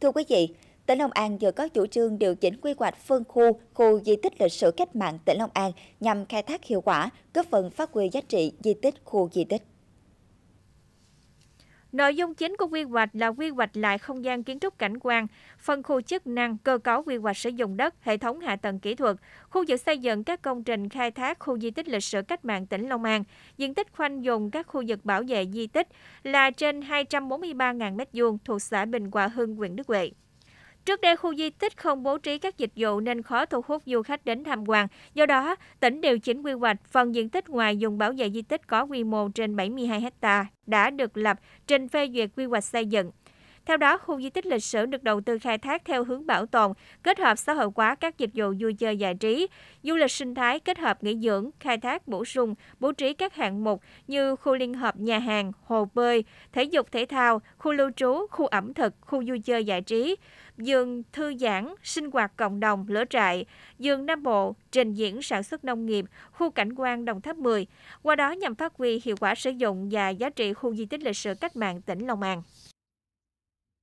Thưa quý vị, tỉnh Long An vừa có chủ trương điều chỉnh quy hoạch phân khu, khu di tích lịch sử cách mạng tỉnh Long An nhằm khai thác hiệu quả, góp phần phát huy giá trị di tích khu di tích. Nội dung chính của quy hoạch là quy hoạch lại không gian kiến trúc cảnh quan, phân khu chức năng, cơ cấu quy hoạch sử dụng đất, hệ thống hạ tầng kỹ thuật, khu vực xây dựng các công trình khai thác khu di tích lịch sử cách mạng tỉnh Long An, diện tích khoanh dùng các khu vực bảo vệ di tích là trên 243.000 m2 thuộc xã Bình Hòa Hưng, huyện Đức Huệ. Trước đây khu di tích không bố trí các dịch vụ nên khó thu hút du khách đến tham quan. Do đó, tỉnh điều chỉnh quy hoạch phần diện tích ngoài dùng bảo vệ di tích có quy mô trên 72 ha đã được lập trình phê duyệt quy hoạch xây dựng. Theo đó, khu di tích lịch sử được đầu tư khai thác theo hướng bảo tồn, kết hợp xã hội hóa các dịch vụ vui chơi giải trí, du lịch sinh thái kết hợp nghỉ dưỡng, khai thác bổ sung, bố trí các hạng mục như khu liên hợp nhà hàng, hồ bơi, thể dục thể thao, khu lưu trú, khu ẩm thực, khu vui chơi giải trí, giường thư giãn, sinh hoạt cộng đồng, lửa trại, giường Nam Bộ, trình diễn sản xuất nông nghiệp, khu cảnh quan Đồng Tháp 10. Qua đó nhằm phát huy hiệu quả sử dụng và giá trị khu di tích lịch sử cách mạng tỉnh Long An.